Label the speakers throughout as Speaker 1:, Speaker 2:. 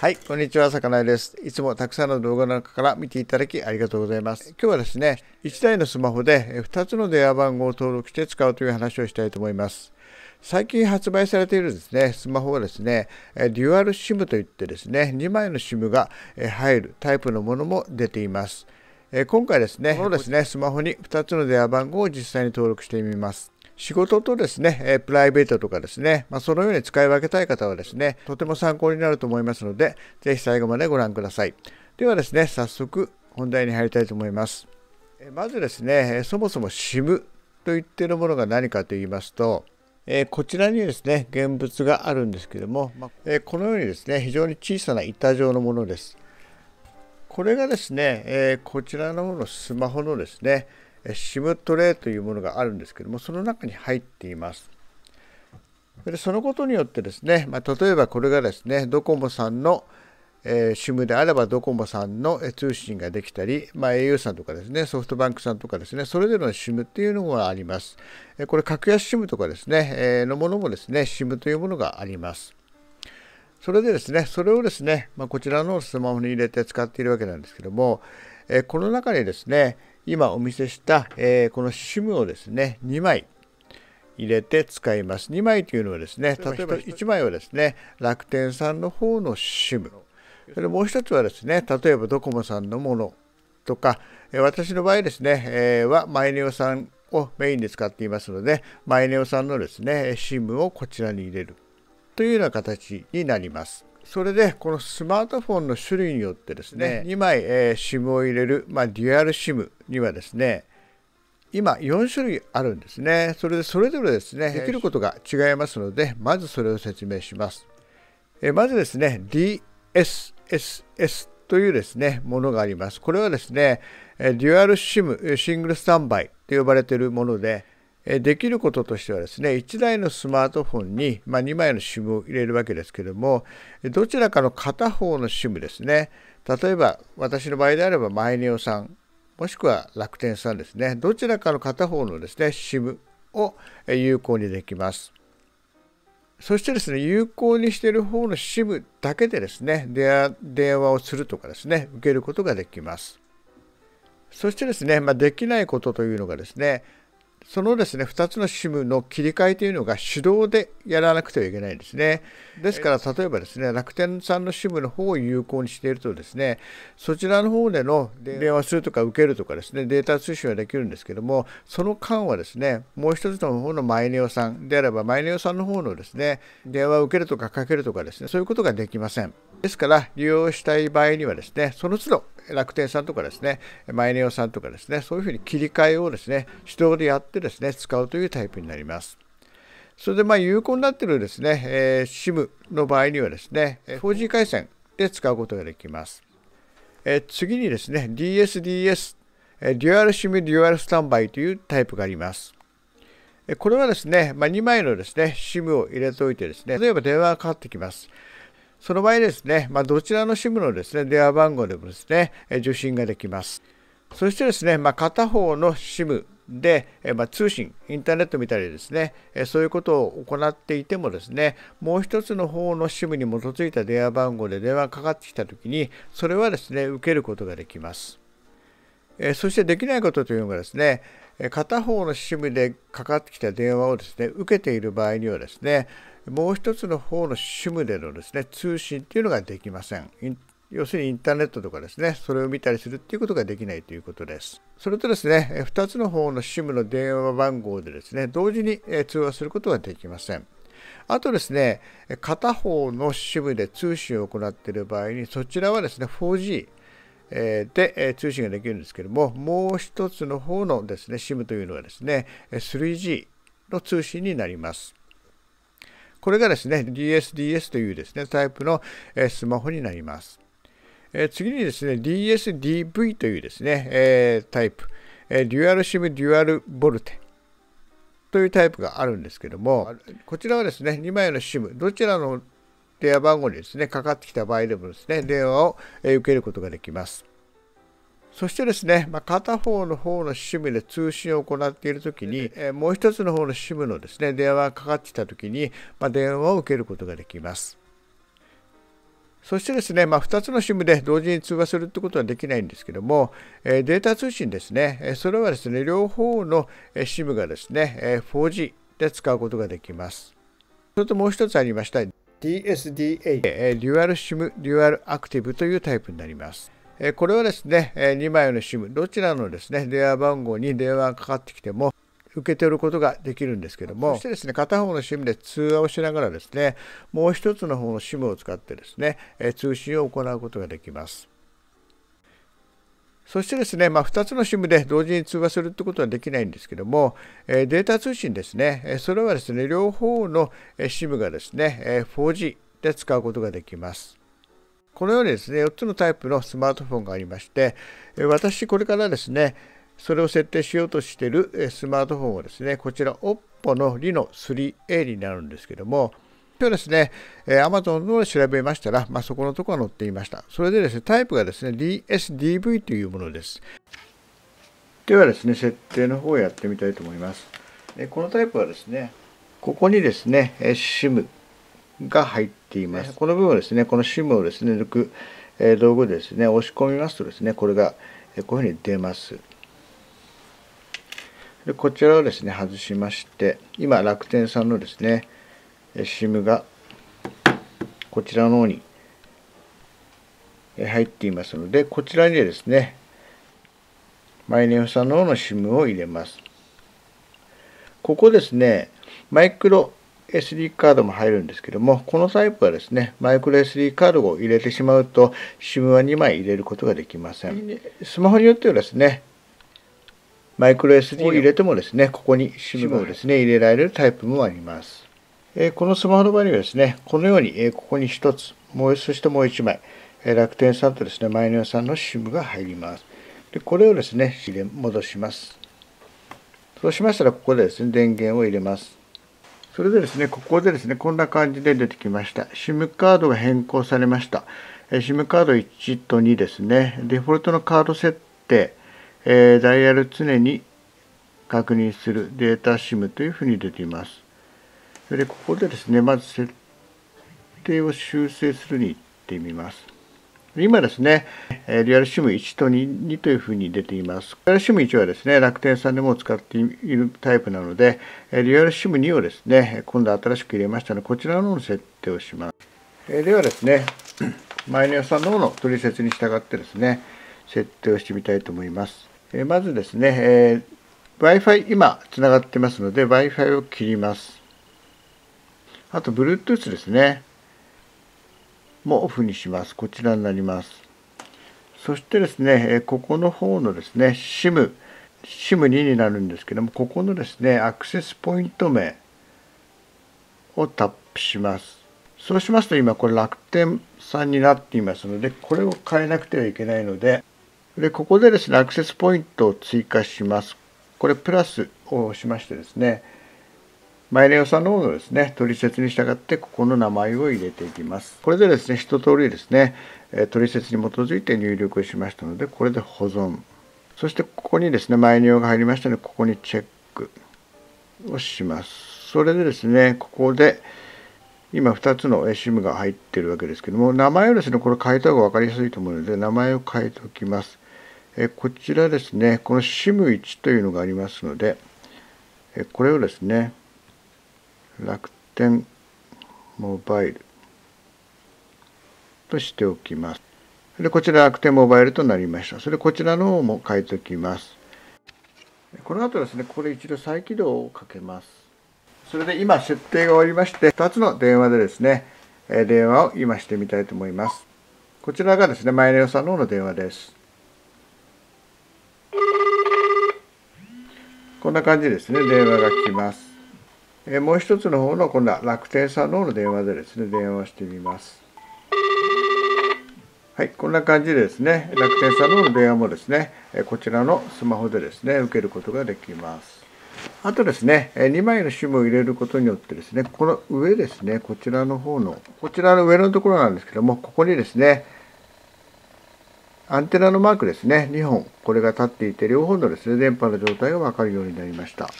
Speaker 1: はい、こんにちは、さかなです。いつもたくさんの動画の中から見ていただきありがとうございます。今日はですね、1台のスマホで2つの電話番号を登録して使うという話をしたいと思います。最近発売されているですね、スマホはですね、デュアル SIM といってですね、2枚の SIM が入るタイプのものも出ています。今回ですね、このですね、スマホに2つの電話番号を実際に登録してみます。仕事とですね、プライベートとかですね、まあ、そのように使い分けたい方はですね、とても参考になると思いますので、是非最後までご覧ください。ではですね、早速本題に入りたいと思います。まずですね、そもそも SIM と言っているものが何かと言いますと、えこちらにですね、現物があるんですけども、えこのようにですね、非常に小さな板状のものです。これがですね、えこちらの方のスマホのですね、SIM トレイというものがあるんですけどもその中に入っています。でそのことによってですね、まあ、例えばこれがですねドコモさんの SIM、えー、であればドコモさんの通信ができたり、まあ、au さんとかですねソフトバンクさんとかですねそれぞれの SIM っていうのがあります。これ格安 SIM とかですね、えー、のものもですね SIM というものがあります。それでですねそれをですね、まあ、こちらのスマホに入れて使っているわけなんですけども、えー、この中にですね今お見せした、えー、この SIM をですね2枚入れて使います2枚というのはですね例えば1枚はですね楽天さんの方の SIM それもう1つはですね例えばドコモさんのものとか私の場合ですね、えー、はマイネオさんをメインで使っていますのでマイネオさんのですね SIM をこちらに入れるというような形になります。それでこのスマートフォンの種類によってですね2枚、えー、SIM を入れる、まあ、デュアル SIM にはですね今4種類あるんですねそれでそれぞれですねできることが違いますのでまずそれを説明しますえまずですね DSSS というですねものがありますこれはですねデュアル SIM シングルスタンバイと呼ばれているものでできることとしてはですね1台のスマートフォンに、まあ、2枚の SIM を入れるわけですけどもどちらかの片方の SIM ですね例えば私の場合であればマイネオさんもしくは楽天さんですねどちらかの片方のですね SIM を有効にできます。そしてですね、有効にしている方の SIM だけでですね、電話をするとかですね、受けることができます。そしてですね、まあ、できないことというのがですね、そのですね、2つの SIM の切り替えというのが手動でやらなくてはいけないんですね。ですから、例えばですね、楽天さんの SIM の方を有効にしているとですね、そちらの方での電話するとか受けるとかですね、データ通信はできるんですけども、その間はですね、もう一つの方のマイネオさんであれば、マイネオさんの方のですね、電話を受けるとかかけるとかですね、そういうことができません。ですから、利用したい場合にはですね、その都度楽天さんとかですね、マイネオさんとかですね、そういうふうに切り替えをですね、手動でやってですね、使うというタイプになります。それでまあ有効になっているですね、え SIM の場合にはですね、4G 回線で使うことができます。え次にですね、DSDS、デュアル SIM デュアルスタンバイというタイプがあります。これはですね、まあ、2枚のですね、SIM を入れておいてですね、例えば電話がかかってきます。その場合ですね、まあ、どちらの SIM のですね、電話番号でもですね、受信ができます。そしてですね、まあ、片方の SIM で、まあ、通信、インターネット見たりですね、そういうことを行っていてもですね、もう一つの方の SIM に基づいた電話番号で電話がかかってきたときに、それはですね、受けることができます。そしてできないことというのがですね、片方の SIM でかかってきた電話をですね受けている場合にはですねもう一つの方の SIM でのですね通信っていうのができません。要するにインターネットとかですね、それを見たりするっていうことができないということです。それとですね、2つの方の SIM の電話番号でですね、同時に通話することができません。あとですね、片方の SIM で通信を行っている場合に、そちらはですね、4G、で、通信ができるんですけども、もう一つの方のですね、SIM というのはですね、3G の通信になります。これがですね、DSDS というですね、タイプのスマホになります。次にですね、DSDV というですね、タイプ、デュアル SIM デュアルボルテというタイプがあるんですけども、こちらはですね、2枚の SIM、どちらの電話番号にですね、かかってきた場合でもですね、電話を受けることができます。そしてですね、まあ、片方の方の SIM で通信を行っているときに、えもう一つの方の SIM のですね、電話がかかってきたときに、まあ、電話を受けることができます。そしてですね、まあ、2つの SIM で同時に通話するってことはできないんですけども、えデータ通信ですね、それはですね、両方の SIM がですね、4G で使うことができます。それともう一つありました DSDA、デュアル SIM、デュアルアクティブというタイプになります。これはですね、2枚の SIM、どちらのですね、電話番号に電話がかかってきても、受け取ることができるんですけども、そしてですね、片方の SIM で通話をしながらですね、もう一つの方の SIM を使ってですね、通信を行うことができます。そしてですね、まあ、2つの SIM で同時に通話するってことはできないんですけども、えデータ通信ですね、それはですね、両方の SIM がですね、4G で使うことができます。このようにですね、4つのタイプのスマートフォンがありまして、私、これからですね、それを設定しようとしているスマートフォンはですね、こちら、OPPO の Reno3A になるんですけども、表ですね、えー、a m a の調べましたら、まあ、そこのところが載っていました。それでですね、タイプがですね、DSDV というものです。ではですね、設定の方をやってみたいと思います。このタイプはですね、ここにですね、SIM が入っています。この部分ですね、この SIM をですね、抜く道具ですね、押し込みますとですね、これがこういうふうに出ます。でこちらをですね、外しまして、今、楽天さんのですね、SIM がこちらの方に入っていますのでこちらにですねマイネオさんの方の SIM を入れますここですねマイクロ SD カードも入るんですけどもこのタイプはですねマイクロ SD カードを入れてしまうと SIM は2枚入れることができませんスマホによってはですねマイクロ SD を入れてもですねここに SIM をですね入れられるタイプもありますこのスマホの場合にはですね、このようにここに1つ、もうそしてもう1枚、楽天さんとですね、マイナオさんの SIM が入ります。でこれをですね、入れ戻します。そうしましたら、ここでですね、電源を入れます。それでですね、ここでですね、こんな感じで出てきました。SIM カードが変更されました。SIM カード1と2ですね、デフォルトのカード設定、ダイヤル常に確認するデータ SIM というふうに出ています。それでここでですねまず設定を修正するに行ってみます今ですね、リアルシム1と 2, 2というふうに出ています。リアルシム1はですね、楽天さんでも使っているタイプなので、リアルシム2をですね、今度新しく入れましたので、こちらのの設定をします。ではですね、前 のさんの方の取説に従ってですね、設定をしてみたいと思います。まずですね、Wi-Fi 今つながってますので、Wi-Fi を切ります。あと Bluetooth ですねもオフにしますこちらになりますそしてですねここの方のですね SIM SIM2 になるんですけどもここのですねアクセスポイント名をタップしますそうしますと今これ楽天さんになっていますのでこれを変えなくてはいけないのででここでですねアクセスポイントを追加しますこれプラスを押しましてですねマイネオさんの方のですね、取説に従ってここの名前を入れていきます。これでですね、一通りですね、取説に基づいて入力しましたので、これで保存。そしてここにですね、マイネオが入りましたので、ここにチェックをします。それでですね、ここで、今2つの SIM が入ってるわけですけども、名前をですね、これ変えた方が分かりやすいと思うので、名前を変えておきます。えこちらですね、この SIM1 というのがありますので、えこれをですね、楽天モバイルとしておきます。で、こちら楽天モバイルとなりました。それこちらの方も変えておきます。この後ですね、ここで一度再起動をかけます。それで今設定が終わりまして、2つの電話でですね、電話を今してみたいと思います。こちらがですね、マイネオさんの方の電話です。こんな感じですね、電話が来ます。えもう一つの方の今度は楽天さんの方の電話でですね電話してみますはいこんな感じでですね楽天さんの方の電話もですねこちらのスマホでですね受けることができますあとですね2枚の SIM を入れることによってですねこの上ですねこちらの方のこちらの上のところなんですけどもここにですねアンテナのマークですね2本これが立っていて両方のですね電波の状態が分かるようになりました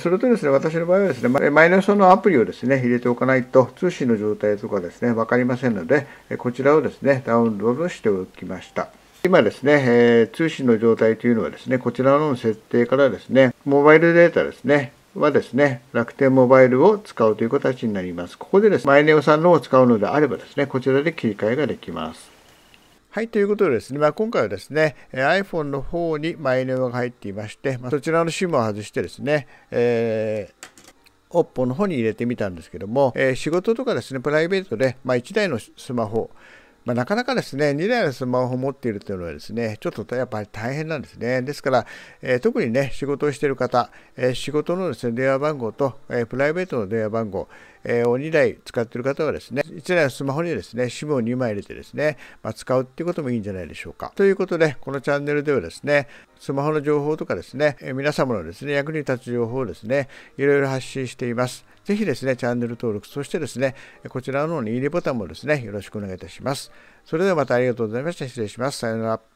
Speaker 1: それとですね、私の場合はですね、マイナスのアプリをですね、入れておかないと、通信の状態とかですね、わかりませんので、こちらをですね、ダウンロードしておきました。今ですね、え通信の状態というのはですね、こちらの設定からですね、モバイルデータですね、はですね、楽天モバイルを使うという形になります。ここでですね、マイネオさんのを使うのであればですね、こちらで切り替えができます。はい、ということでですね、まあ、今回はですね、iPhone の方にマイネオが入っていまして、まあ、そちらの SIM を外してですね、えー OPPO の方に入れてみたんですけども、えー、仕事とかですね、プライベートで、まあ、1台のスマホ、まあ、なかなかですね、2台のスマホを持っているというのはですね、ちょっとやっぱり大変なんですね。ですから、えー、特にね、仕事をしている方、えー、仕事のですね、電話番号と、えー、プライベートの電話番号、えー、2台使ってる方はですね、1台のスマホにですね、SIM を2枚入れてですね、まあ、使うっていうこともいいんじゃないでしょうか。ということで、このチャンネルではですね、スマホの情報とかですね、え皆様のですね、役に立つ情報をですね、いろいろ発信しています。ぜひですね、チャンネル登録、そしてですね、こちらのいいねボタンもですね、よろしくお願いいたします。それではまたありがとうございました。失礼します。さようなら。